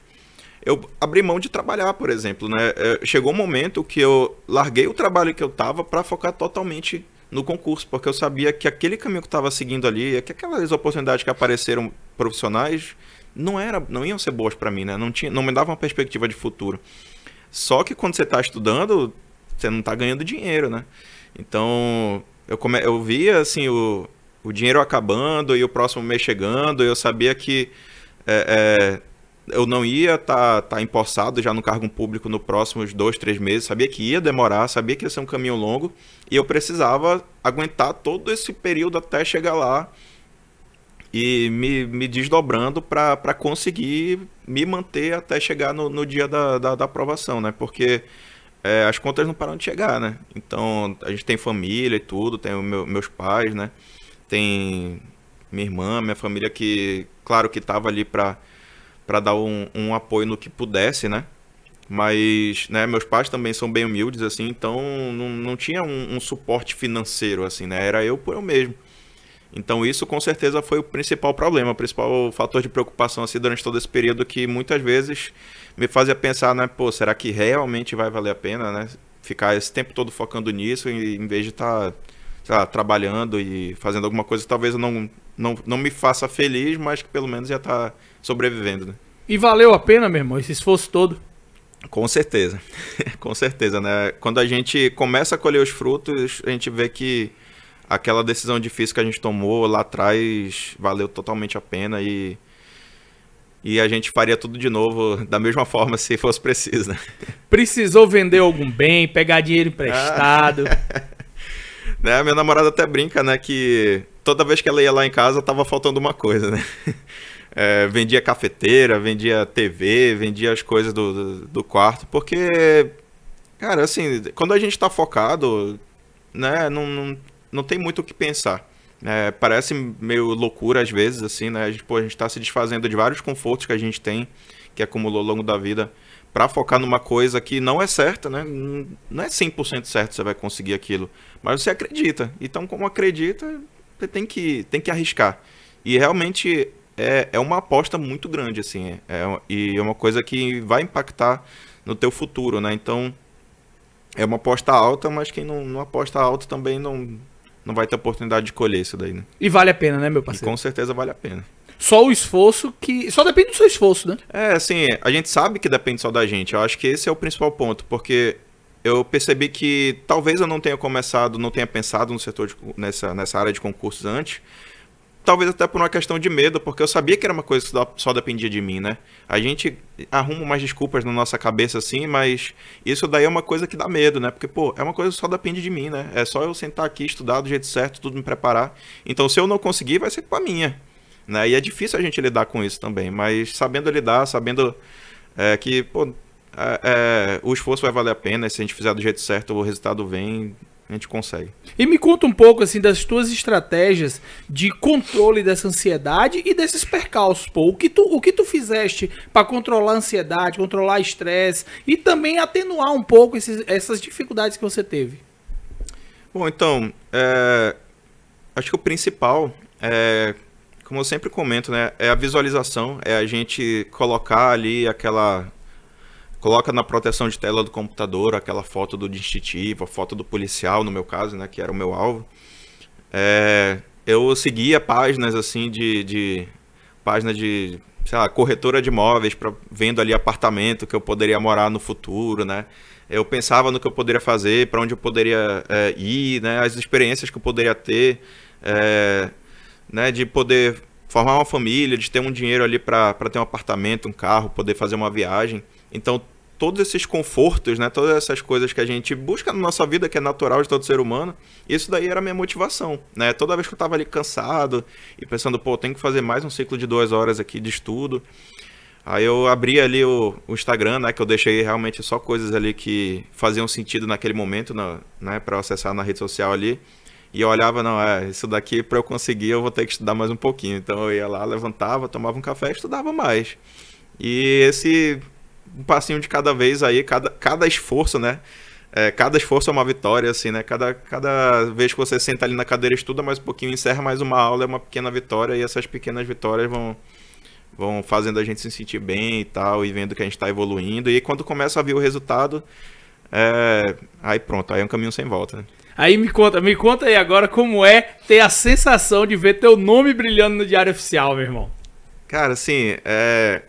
eu abri mão de trabalhar, por exemplo, né? É, chegou um momento que eu larguei o trabalho que eu estava para focar totalmente no concurso, porque eu sabia que aquele caminho que eu estava seguindo ali, que aquelas oportunidades que apareceram profissionais não era, não iam ser boas para mim, né? Não tinha, não me dava uma perspectiva de futuro. Só que quando você está estudando, você não está ganhando dinheiro, né? Então, eu come, eu via assim o, o dinheiro acabando e o próximo mês chegando, e eu sabia que é, é, eu não ia estar tá, tá empossado já no cargo público nos próximos dois, três meses. Sabia que ia demorar, sabia que ia ser um caminho longo e eu precisava aguentar todo esse período até chegar lá e me, me desdobrando para conseguir me manter até chegar no, no dia da, da, da, aprovação, né? Porque é, as contas não param de chegar, né? Então, a gente tem família e tudo, tem meu, meus pais, né? Tem minha irmã, minha família que, claro que estava ali para dar um, um apoio no que pudesse, né? Mas, né, meus pais também são bem humildes, assim, então não, não tinha um, um suporte financeiro, assim, né? Era eu por eu mesmo. Então isso com certeza foi o principal problema, o principal fator de preocupação assim durante todo esse período que muitas vezes me fazia pensar, né, pô, será que realmente vai valer a pena, né, ficar esse tempo todo focando nisso em vez de estar tá, trabalhando e fazendo alguma coisa que talvez não, não, não me faça feliz, mas que pelo menos já está sobrevivendo, né? E valeu a pena, meu irmão, esse esforço todo? Com certeza, *laughs* com certeza, né? Quando a gente começa a colher os frutos, a gente vê que aquela decisão difícil que a gente tomou lá atrás valeu totalmente a pena e e a gente faria tudo de novo da mesma *laughs* forma se fosse preciso, né? Precisou vender algum bem, pegar dinheiro ah. emprestado. *laughs* né, minha namorada até brinca, né, que toda vez que ela ia lá em casa tava faltando uma coisa, né? *laughs* É, vendia cafeteira, vendia TV, vendia as coisas do, do, do quarto, porque, cara, assim, quando a gente tá focado, né, não, não, não tem muito o que pensar. É, parece meio loucura às vezes, assim, né? A gente, pô, a gente tá se desfazendo de vários confortos que a gente tem, que acumulou ao longo da vida, para focar numa coisa que não é certa, né? Não é 100% certo você vai conseguir aquilo, mas você acredita. Então, como acredita, você tem que, tem que arriscar. E realmente é, é uma aposta muito grande, assim, é, é e é uma coisa que vai impactar no teu futuro, né? Então, é uma aposta alta, mas quem não, não aposta alto também não não vai ter oportunidade de colher isso daí, né? E vale a pena, né, meu parceiro? E com certeza vale a pena. Só o esforço que. Só depende do seu esforço, né? É, assim, a gente sabe que depende só da gente. Eu acho que esse é o principal ponto, porque eu percebi que talvez eu não tenha começado, não tenha pensado no setor de, nessa, nessa área de concursos antes, talvez até por uma questão de medo, porque eu sabia que era uma coisa que só dependia de mim, né? A gente arruma umas desculpas na nossa cabeça assim, mas isso daí é uma coisa que dá medo, né? Porque, pô, é uma coisa que só depende de mim, né? É só eu sentar aqui, estudar do jeito certo, tudo me preparar. Então, se eu não conseguir, vai ser com a minha, né? E é difícil a gente lidar com isso também, mas sabendo lidar, sabendo é, que, pô, é, é, o esforço vai valer a pena, se a gente fizer do jeito certo, o resultado vem, a gente consegue. E me conta um pouco assim das tuas estratégias de controle dessa ansiedade e desses percalços, pô. O que tu, o que tu fizeste para controlar a ansiedade, controlar o estresse e também atenuar um pouco esses, essas dificuldades que você teve? Bom, então, é, acho que o principal é, como eu sempre comento, né, é a visualização, é a gente colocar ali aquela coloca na proteção de tela do computador aquela foto do distintivo, a foto do policial, no meu caso, né, que era o meu alvo. É, eu seguia páginas assim de, de página de sei lá, corretora de imóveis para vendo ali apartamento que eu poderia morar no futuro, né? Eu pensava no que eu poderia fazer, para onde eu poderia é, ir, né? As experiências que eu poderia ter, é, né? De poder formar uma família, de ter um dinheiro ali para ter um apartamento, um carro, poder fazer uma viagem. Então todos esses confortos, né? Todas essas coisas que a gente busca na nossa vida, que é natural de todo ser humano, isso daí era a minha motivação, né? Toda vez que eu estava ali cansado e pensando, pô, tenho que fazer mais um ciclo de duas horas aqui de estudo. Aí eu abri ali o, o Instagram, né? Que eu deixei realmente só coisas ali que faziam sentido naquele momento, na, né? Pra eu acessar na rede social ali. E eu olhava, não, é, isso daqui para eu conseguir eu vou ter que estudar mais um pouquinho. Então eu ia lá, levantava, tomava um café e estudava mais. E esse um passinho de cada vez aí, cada, cada esforço, né? É, cada esforço é uma vitória, assim, né? Cada, cada vez que você senta ali na cadeira, estuda mais um pouquinho, encerra mais uma aula, é uma pequena vitória, e essas pequenas vitórias vão, vão fazendo a gente se sentir bem e tal, e vendo que a gente está evoluindo. E quando começa a vir o resultado, é... aí pronto, aí é um caminho sem volta. Né? Aí me conta, me conta aí agora como é ter a sensação de ver teu nome brilhando no Diário Oficial, meu irmão. Cara, assim, é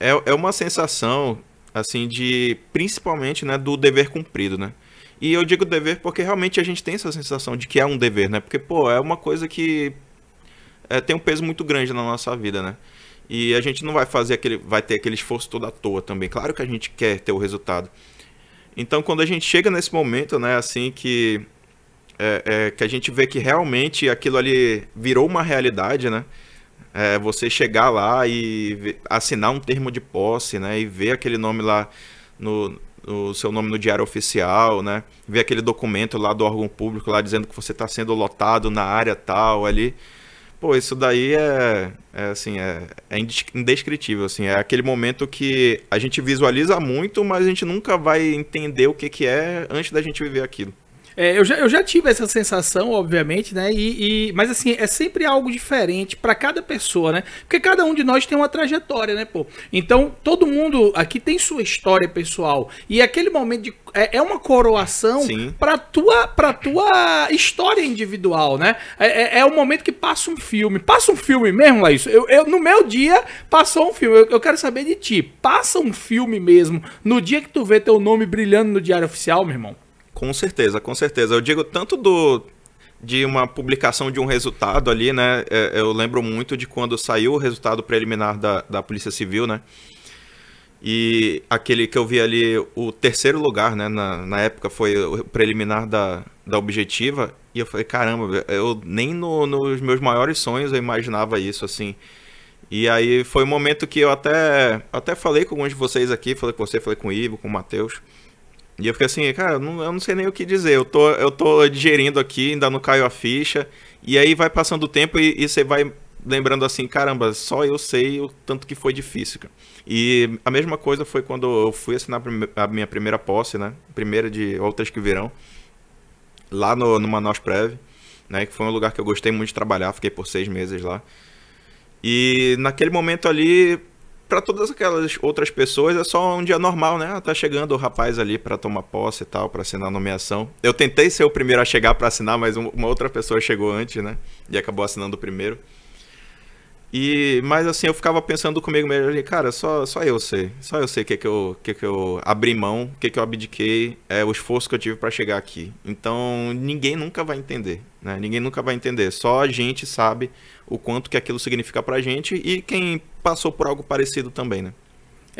é, é uma sensação, assim, de. Principalmente, né, do dever cumprido, né? E eu digo dever porque realmente a gente tem essa sensação de que é um dever, né? Porque, pô, é uma coisa que é, tem um peso muito grande na nossa vida, né? E a gente não vai fazer aquele. vai ter aquele esforço todo à toa também. Claro que a gente quer ter o resultado. Então quando a gente chega nesse momento, né, assim que. É, é, que a gente vê que realmente aquilo ali virou uma realidade, né? é, você chegar lá e ver, assinar um termo de posse, né? E ver aquele nome lá no, o seu nome no diário oficial, né? Ver aquele documento lá do órgão público lá dizendo que você está sendo lotado na área tal ali. Pô, isso daí é, é assim, é, é, indescritível, assim. É aquele momento que a gente visualiza muito, mas a gente nunca vai entender o que, que é antes da gente viver aquilo. É, eu, já, eu já tive essa sensação, obviamente, né? E, e mas assim, é sempre algo diferente para cada pessoa, né? Porque cada um de nós tem uma trajetória, né, pô? Então, todo mundo aqui tem sua história pessoal. E aquele momento de, é, é uma coroação para tua, pra tua história individual, né? É, é, é, o momento que passa um filme. Passa um filme mesmo, Laís? Eu, eu, no meu dia, passou um filme. Eu, eu quero saber de ti. Passa um filme mesmo no dia que tu vê teu nome brilhando no Diário Oficial, meu irmão? Com certeza, com certeza. Eu digo tanto do de uma publicação de um resultado ali, né? É, eu lembro muito de quando saiu o resultado preliminar da, da Polícia Civil, né? E aquele que eu vi ali, o terceiro lugar, né? Na, na época foi o preliminar da, da objetiva. E eu falei, caramba, eu nem no, nos meus maiores sonhos eu imaginava isso, assim. E aí foi um momento que eu até, até falei com alguns de vocês aqui, falei com você, falei com o Ivo, com o Matheus. E eu fiquei assim, cara, eu não, eu não sei nem o que dizer. Eu tô, eu tô digerindo aqui, ainda não caiu a ficha. E aí vai passando o tempo e, e você vai lembrando assim, caramba, só eu sei o tanto que foi difícil, cara. E a mesma coisa foi quando eu fui assinar a minha primeira posse, né? Primeira de outras que virão. Lá no, no Manaus Prev, né? Que foi um lugar que eu gostei muito de trabalhar, fiquei por seis meses lá. E naquele momento ali, para todas aquelas outras pessoas é só um dia normal, né? Ah, tá chegando o rapaz ali para tomar posse e tal, para assinar a nomeação. Eu tentei ser o primeiro a chegar para assinar, mas uma outra pessoa chegou antes, né? E acabou assinando o primeiro. E, mas assim, eu ficava pensando comigo mesmo ali, cara, só, só eu sei. Só eu sei o que, que, eu, que, que eu abri mão, o que, que eu abdiquei, é, o esforço que eu tive para chegar aqui. Então, ninguém nunca vai entender, né? Ninguém nunca vai entender. Só a gente sabe o quanto que aquilo significa pra gente e quem passou por algo parecido também, né?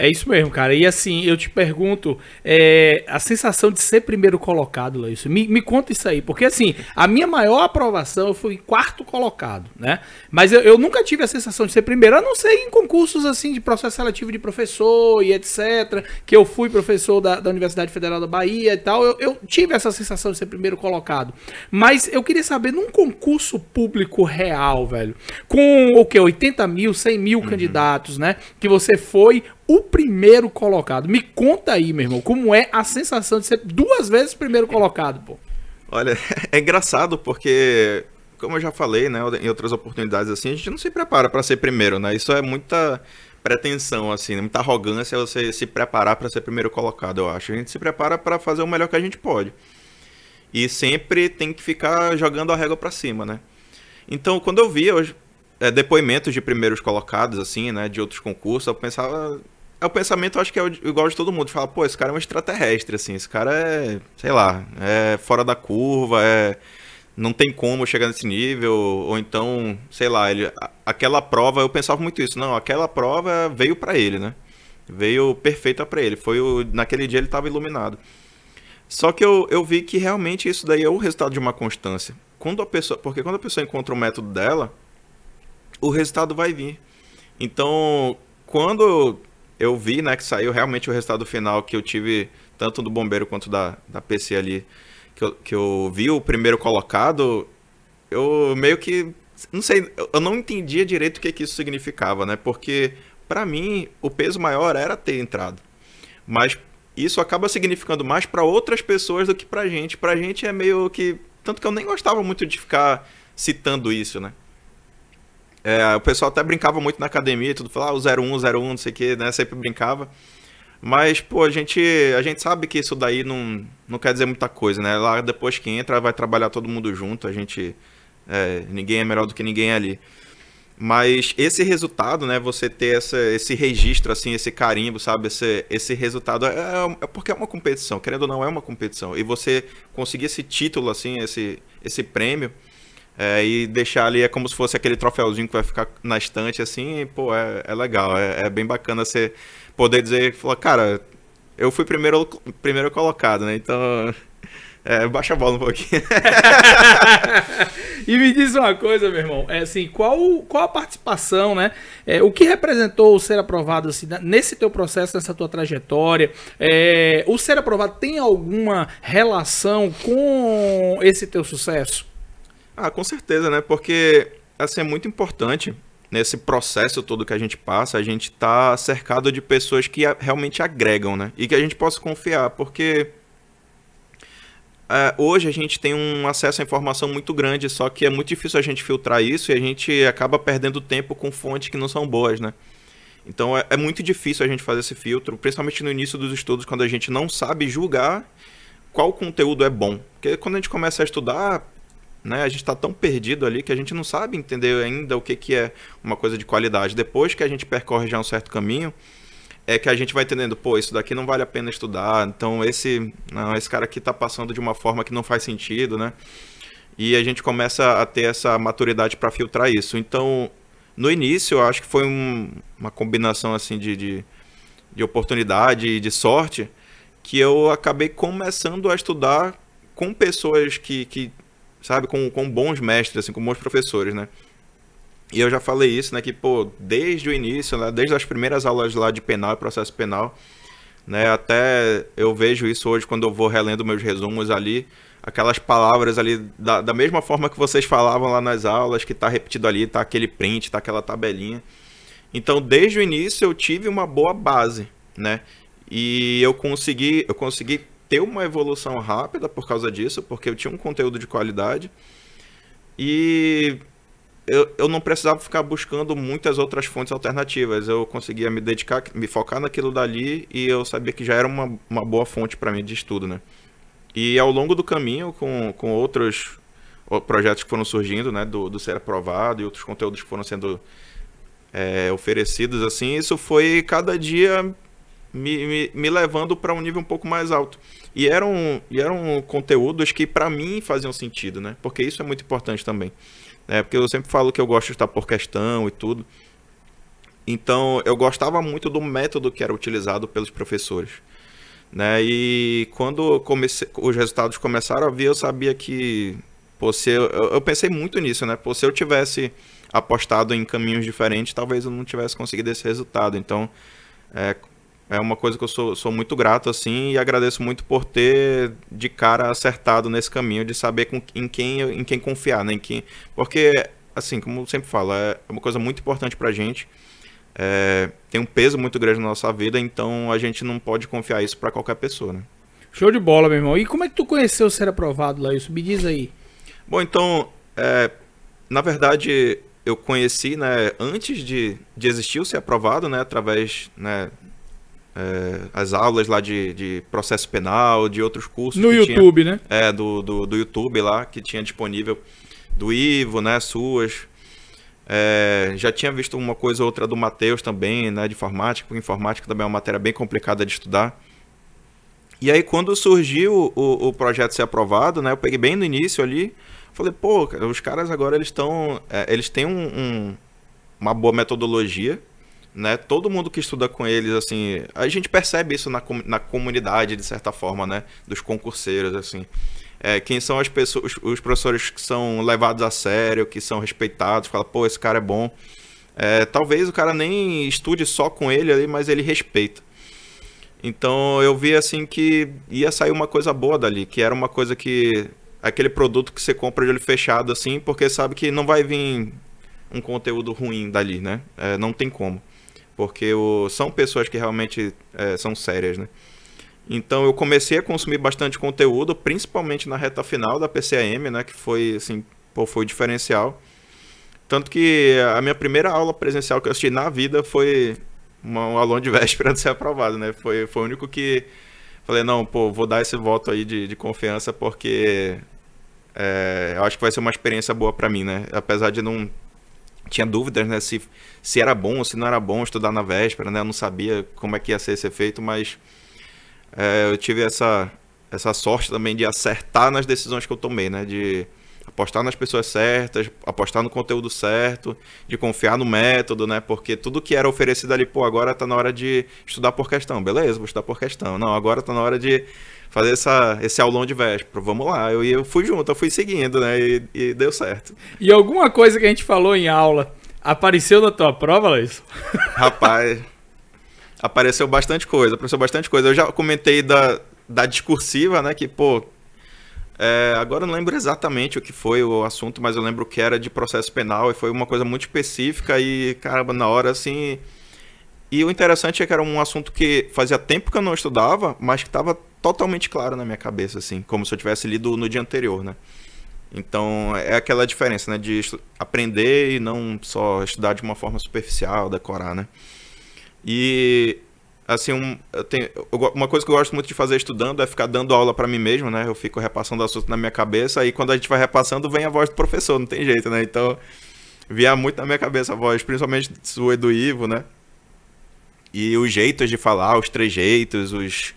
É isso mesmo, cara. E assim, eu te pergunto, é, a sensação de ser primeiro colocado, Luiz, me, me, conta isso aí. Porque assim, a minha maior aprovação, eu fui quarto colocado, né? Mas eu, eu, nunca tive a sensação de ser primeiro, a não ser em concursos assim, de processo seletivo de professor e etc. Que eu fui professor da, da Universidade Federal da Bahia e tal. Eu, eu tive essa sensação de ser primeiro colocado. Mas eu queria saber, num concurso público real, velho, com o que? 80 mil, 100 mil uhum. candidatos, né? Que você foi o primeiro colocado. Me conta aí, meu irmão, como é a sensação de ser duas vezes primeiro colocado, pô. Olha, *laughs* é engraçado porque, como eu já falei, né, em outras oportunidades assim, a gente não se prepara para ser primeiro, né? Isso é muita pretensão, assim, né? muita arrogância é você se preparar para ser primeiro colocado, eu acho. A gente se prepara para fazer o melhor que a gente pode. E sempre tem que ficar jogando a régua para cima, né? Então, quando eu via hoje, é, depoimentos de primeiros colocados, assim, né, de outros concursos, eu pensava, é o pensamento, acho que é igual de todo mundo. Fala, pô, esse cara é um extraterrestre, assim. Esse cara é, sei lá, é fora da curva, é não tem como chegar nesse nível, ou então, sei lá, ele, aquela prova, eu pensava muito isso, não, aquela prova veio para ele, né? Veio perfeita para ele, foi o, naquele dia ele estava iluminado. Só que eu, eu vi que realmente isso daí é o resultado de uma constância. Quando a pessoa, porque quando a pessoa encontra o método dela, o resultado vai vir. Então, quando eu vi, né, que saiu realmente o resultado final que eu tive, tanto do Bombeiro quanto da, da PC ali, que eu, que eu vi o primeiro colocado, eu meio que. Não sei, eu não entendia direito o que, que isso significava, né? Porque, para mim, o peso maior era ter entrado. Mas isso acaba significando mais para outras pessoas do que pra gente. Pra gente é meio que. Tanto que eu nem gostava muito de ficar citando isso, né? É, o pessoal até brincava muito na academia, tudo falava ah, o 01, 01, não sei o que, né? Sempre brincava. Mas, pô, a gente, a gente sabe que isso daí não, não quer dizer muita coisa, né? Lá depois que entra, vai trabalhar todo mundo junto, a gente. É, ninguém é melhor do que ninguém ali. Mas esse resultado, né? Você ter essa, esse registro, assim, esse carimbo, sabe? Esse, esse resultado. É, é, é porque é uma competição, querendo ou não, é uma competição. E você conseguir esse título, assim, esse, esse prêmio é, e deixar ali é como se fosse aquele troféuzinho que vai ficar na estante, assim, e, pô, é, é legal, é, é, bem bacana você poder dizer, falar, cara, eu fui primeiro, primeiro colocado, né? Então, é, baixa a bola um pouquinho. *laughs* e me diz uma coisa, meu irmão, é assim, qual, qual a participação, né? É, o que representou ser aprovado assim, nesse teu processo, nessa tua trajetória? É, o ser aprovado tem alguma relação com esse teu sucesso? Ah, com certeza, né? Porque assim, é muito importante nesse processo todo que a gente passa, a gente tá cercado de pessoas que realmente agregam, né? E que a gente possa confiar, porque é, hoje a gente tem um acesso à informação muito grande, só que é muito difícil a gente filtrar isso e a gente acaba perdendo tempo com fontes que não são boas, né? Então é, é muito difícil a gente fazer esse filtro, principalmente no início dos estudos, quando a gente não sabe julgar qual conteúdo é bom. Porque quando a gente começa a estudar, né? A gente está tão perdido ali que a gente não sabe entender ainda o que, que é uma coisa de qualidade. Depois que a gente percorre já um certo caminho, é que a gente vai entendendo, pô, isso daqui não vale a pena estudar, então esse, não, né, esse cara aqui está passando de uma forma que não faz sentido, né? E a gente começa a ter essa maturidade para filtrar isso. Então, no início, eu acho que foi um, uma combinação assim de, de, de oportunidade e de sorte que eu acabei começando a estudar com pessoas que, que sabe? Com, com bons mestres, assim, com bons professores, né? E eu já falei isso, né? Que, pô, desde o início, né, desde as primeiras aulas lá de penal e processo penal, né? Até eu vejo isso hoje quando eu vou relendo meus resumos ali, aquelas palavras ali, da, da mesma forma que vocês falavam lá nas aulas, que tá repetido ali, tá aquele print, tá aquela tabelinha. Então, desde o início eu tive uma boa base, né? E eu consegui, eu consegui ter uma evolução rápida por causa disso, porque eu tinha um conteúdo de qualidade e eu, eu não precisava ficar buscando muitas outras fontes alternativas. Eu conseguia me dedicar, me focar naquilo dali e eu sabia que já era uma, uma boa fonte para mim de estudo, né? E ao longo do caminho, com, com outros projetos que foram surgindo, né, do, do ser aprovado e outros conteúdos que foram sendo é, oferecidos, assim, isso foi cada dia me, me, me levando para um nível um pouco mais alto. E eram, e eram conteúdos que para mim faziam sentido, né? Porque isso é muito importante também. né porque eu sempre falo que eu gosto de estar por questão e tudo. Então, eu gostava muito do método que era utilizado pelos professores. Né? E quando comecei, os resultados começaram a vir, eu sabia que. Pô, se eu, eu pensei muito nisso, né? Pô, se eu tivesse apostado em caminhos diferentes, talvez eu não tivesse conseguido esse resultado. Então, é, é uma coisa que eu sou, sou muito grato, assim, e agradeço muito por ter de cara acertado nesse caminho, de saber com, em, quem, em quem confiar, né? Em quem, porque, assim, como eu sempre falo, é, é uma coisa muito importante para gente. É, tem um peso muito grande na nossa vida, então a gente não pode confiar isso para qualquer pessoa, né? Show de bola, meu irmão. E como é que tu conheceu ser aprovado lá isso? Me diz aí. Bom, então, é, na verdade, eu conheci, né, antes de, de existir o ser aprovado, né, através né, é, as aulas lá de, de, processo penal, de outros cursos. No YouTube, tinha, né? É, do, do, do, YouTube lá, que tinha disponível do Ivo, né? Suas. É, já tinha visto uma coisa ou outra do Matheus também, né? De informática, porque informática também é uma matéria bem complicada de estudar. E aí, quando surgiu o, o projeto ser aprovado, né? Eu peguei bem no início ali. Falei, pô, os caras agora eles estão. É, eles têm um, um, uma boa metodologia né? Todo mundo que estuda com eles, assim, a gente percebe isso na, com na comunidade, de certa forma, né? Dos concurseiros, assim. É, quem são as pessoas, os, professores que são levados a sério, que são respeitados, fala, pô, esse cara é bom. É, talvez o cara nem estude só com ele ali, mas ele respeita. Então eu vi assim que ia sair uma coisa boa dali, que era uma coisa que. aquele produto que você compra de olho fechado, assim, porque sabe que não vai vir um conteúdo ruim dali, né? É, não tem como porque o, são pessoas que realmente é, são sérias, né? Então eu comecei a consumir bastante conteúdo, principalmente na reta final da PCM, né? Que foi assim, pô, foi diferencial. Tanto que a minha primeira aula presencial que eu assisti na vida foi uma, um aluno de *laughs* véspera de ser aprovado, né? Foi, foi o único que falei, não, pô, vou dar esse voto aí de, de confiança porque é, eu acho que vai ser uma experiência boa para mim, né? Apesar de não tinha dúvidas, né, se, se era bom ou se não era bom estudar na véspera, né, eu não sabia como é que ia ser esse efeito, mas é, eu tive essa, essa sorte também de acertar nas decisões que eu tomei, né, de apostar nas pessoas certas, apostar no conteúdo certo, de confiar no método, né, porque tudo que era oferecido ali, pô, agora tá na hora de estudar por questão, beleza, vou estudar por questão, não, agora tá na hora de fazer essa, esse aulão de véspera. Vamos lá. Eu, eu fui junto, eu fui seguindo, né? E, e deu certo. E alguma coisa que a gente falou em aula apareceu na tua prova, Laís? *laughs* Rapaz, apareceu bastante coisa, apareceu bastante coisa. Eu já comentei da, da discursiva, né? Que, pô, é, agora eu não lembro exatamente o que foi o assunto, mas eu lembro que era de processo penal e foi uma coisa muito específica e, caramba, na hora assim. E o interessante é que era um assunto que fazia tempo que eu não estudava, mas que estava totalmente claro na minha cabeça, assim, como se eu tivesse lido no dia anterior, né? Então, é aquela diferença, né, de aprender e não só estudar de uma forma superficial, decorar, né? E assim, um, eu tenho, uma coisa que eu gosto muito de fazer estudando é ficar dando aula para mim mesmo, né? Eu fico repassando o assunto na minha cabeça e quando a gente vai repassando vem a voz do professor, não tem jeito, né? Então, via muito na minha cabeça a voz, principalmente sua e Ivo, né? E os jeitos de falar, os trejeitos, os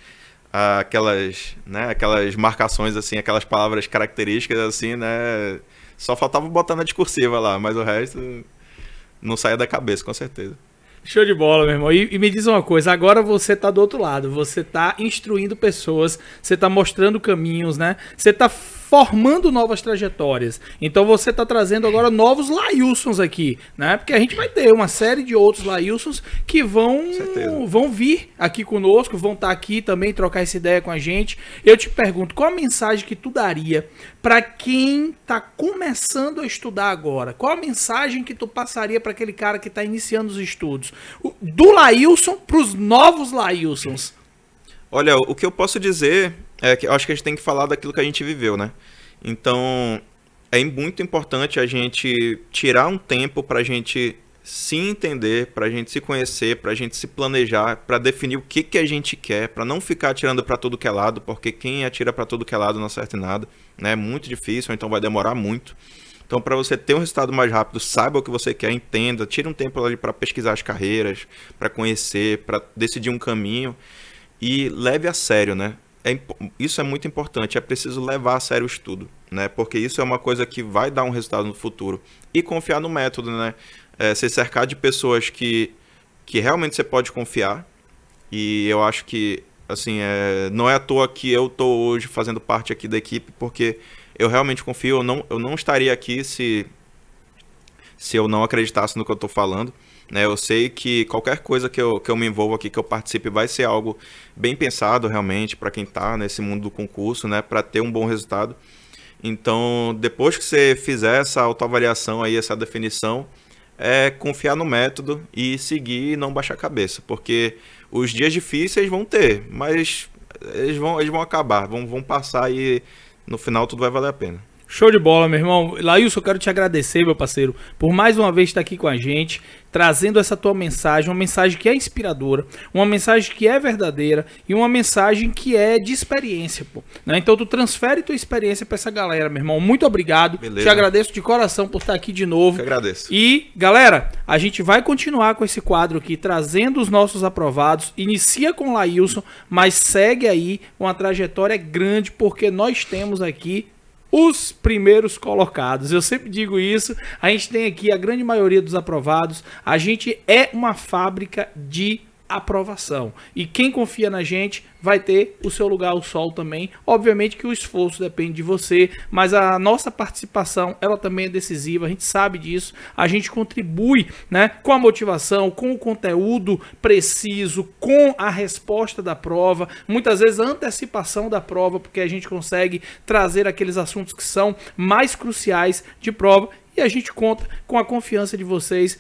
aquelas, né, aquelas marcações assim, aquelas palavras características assim, né? Só faltava botar na discursiva lá, mas o resto não saía da cabeça, com certeza. Show de bola, meu irmão. E, e, me diz uma coisa, agora você tá do outro lado, você tá instruindo pessoas, você tá mostrando caminhos, né? Você tá formando novas trajetórias. Então você está trazendo agora novos Lailsons aqui, né? Porque a gente vai ter uma série de outros Lailsons que vão vão vir aqui conosco, vão estar tá aqui também trocar essa ideia com a gente. Eu te pergunto, qual a mensagem que tu daria para quem está começando a estudar agora? Qual a mensagem que tu passaria para aquele cara que está iniciando os estudos? Do Laílson para os novos Lailsons? Olha, o que eu posso dizer é que eu acho que a gente tem que falar daquilo que a gente viveu, né? Então, é muito importante a gente tirar um tempo para a gente se entender, para a gente se conhecer, para a gente se planejar, para definir o que, que a gente quer, para não ficar atirando para todo que é lado, porque quem atira para todo que é lado não acerta em nada, né? É muito difícil, então vai demorar muito. Então, para você ter um resultado mais rápido, saiba o que você quer, entenda, tira um tempo ali para pesquisar as carreiras, para conhecer, para decidir um caminho e leve a sério, né? É, isso é muito importante, é preciso levar a sério o estudo, né? Porque isso é uma coisa que vai dar um resultado no futuro. E confiar no método, né? É, se cercar de pessoas que, que realmente você pode confiar. E eu acho que, assim, é, não é à toa que eu estou hoje fazendo parte aqui da equipe, porque eu realmente confio, eu não, eu não estaria aqui se, se eu não acreditasse no que eu estou falando. Né? Eu sei que qualquer coisa que eu, que eu me envolvo aqui, que eu participe, vai ser algo bem pensado realmente para quem está nesse mundo do concurso, né? para ter um bom resultado. Então, depois que você fizer essa autoavaliação aí, essa definição, é confiar no método e seguir e não baixar a cabeça, porque os dias difíceis vão ter, mas eles vão, eles vão acabar, vão, vão passar e no final tudo vai valer a pena. Show de bola, meu irmão. Lailson, eu quero te agradecer, meu parceiro, por mais uma vez estar aqui com a gente, trazendo essa tua mensagem, uma mensagem que é inspiradora, uma mensagem que é verdadeira e uma mensagem que é de experiência, pô. Né? Então tu transfere tua experiência para essa galera, meu irmão. Muito obrigado. Beleza. Te agradeço de coração por estar aqui de novo. Eu agradeço. E, galera, a gente vai continuar com esse quadro aqui, trazendo os nossos aprovados. Inicia com o mas segue aí uma trajetória grande, porque nós temos aqui os primeiros colocados. Eu sempre digo isso. A gente tem aqui a grande maioria dos aprovados. A gente é uma fábrica de aprovação. E quem confia na gente vai ter o seu lugar ao sol também. Obviamente que o esforço depende de você, mas a nossa participação, ela também é decisiva, a gente sabe disso. A gente contribui, né, com a motivação, com o conteúdo preciso, com a resposta da prova, muitas vezes a antecipação da prova, porque a gente consegue trazer aqueles assuntos que são mais cruciais de prova e a gente conta com a confiança de vocês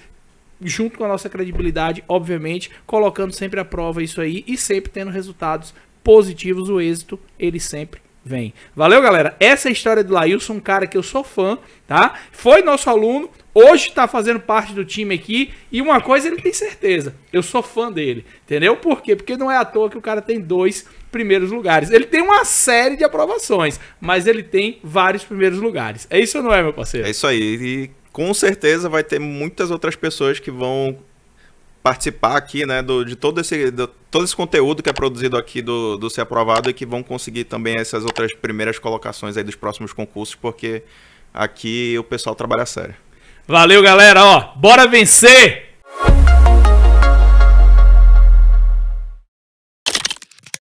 junto com a nossa credibilidade, obviamente, colocando sempre à prova isso aí e sempre tendo resultados positivos, o êxito ele sempre vem. Valeu, galera. Essa é a história do Lailson, um cara que eu sou fã, tá? Foi nosso aluno, hoje está fazendo parte do time aqui e uma coisa ele tem certeza, eu sou fã dele, entendeu? Por quê? Porque não é à toa que o cara tem dois primeiros lugares. Ele tem uma série de aprovações, mas ele tem vários primeiros lugares. É isso ou não é, meu parceiro? É isso aí. E com certeza vai ter muitas outras pessoas que vão participar aqui, né, do, de todo esse, do, todo esse conteúdo que é produzido aqui do, do Ser Aprovado e que vão conseguir também essas outras primeiras colocações aí dos próximos concursos, porque aqui o pessoal trabalha sério. Valeu, galera, ó, bora vencer!